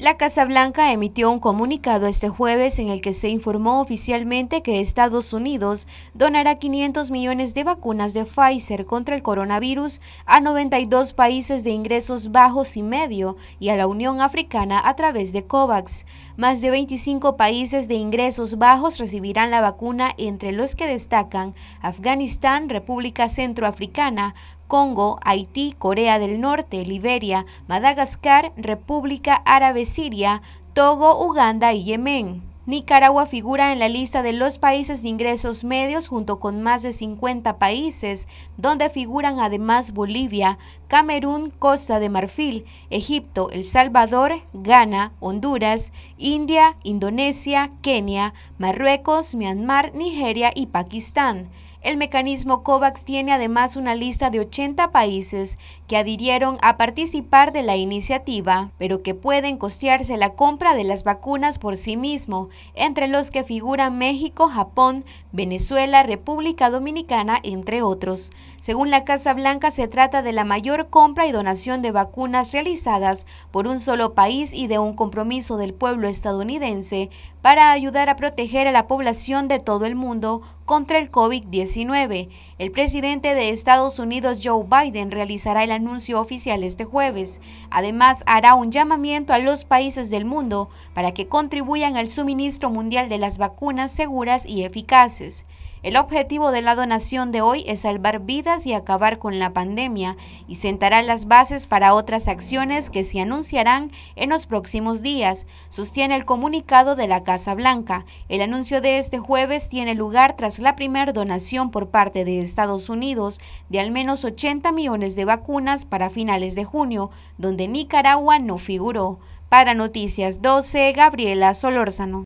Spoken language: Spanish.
La Casa Blanca emitió un comunicado este jueves en el que se informó oficialmente que Estados Unidos donará 500 millones de vacunas de Pfizer contra el coronavirus a 92 países de ingresos bajos y medio y a la Unión Africana a través de COVAX. Más de 25 países de ingresos bajos recibirán la vacuna, entre los que destacan Afganistán, República Centroafricana, Congo, Haití, Corea del Norte, Liberia, Madagascar, República Árabe Siria, Togo, Uganda y Yemen. Nicaragua figura en la lista de los países de ingresos medios junto con más de 50 países, donde figuran además Bolivia, Camerún, Costa de Marfil, Egipto, El Salvador, Ghana, Honduras, India, Indonesia, Kenia, Marruecos, Myanmar, Nigeria y Pakistán. El mecanismo COVAX tiene además una lista de 80 países que adhirieron a participar de la iniciativa, pero que pueden costearse la compra de las vacunas por sí mismo entre los que figuran México, Japón, Venezuela, República Dominicana, entre otros. Según la Casa Blanca, se trata de la mayor compra y donación de vacunas realizadas por un solo país y de un compromiso del pueblo estadounidense para ayudar a proteger a la población de todo el mundo contra el COVID-19. El presidente de Estados Unidos, Joe Biden, realizará el anuncio oficial este jueves. Además, hará un llamamiento a los países del mundo para que contribuyan al suministro Mundial de las Vacunas Seguras y Eficaces. El objetivo de la donación de hoy es salvar vidas y acabar con la pandemia y sentará las bases para otras acciones que se anunciarán en los próximos días, sostiene el comunicado de la Casa Blanca. El anuncio de este jueves tiene lugar tras la primera donación por parte de Estados Unidos de al menos 80 millones de vacunas para finales de junio, donde Nicaragua no figuró. Para Noticias 12, Gabriela Solórzano.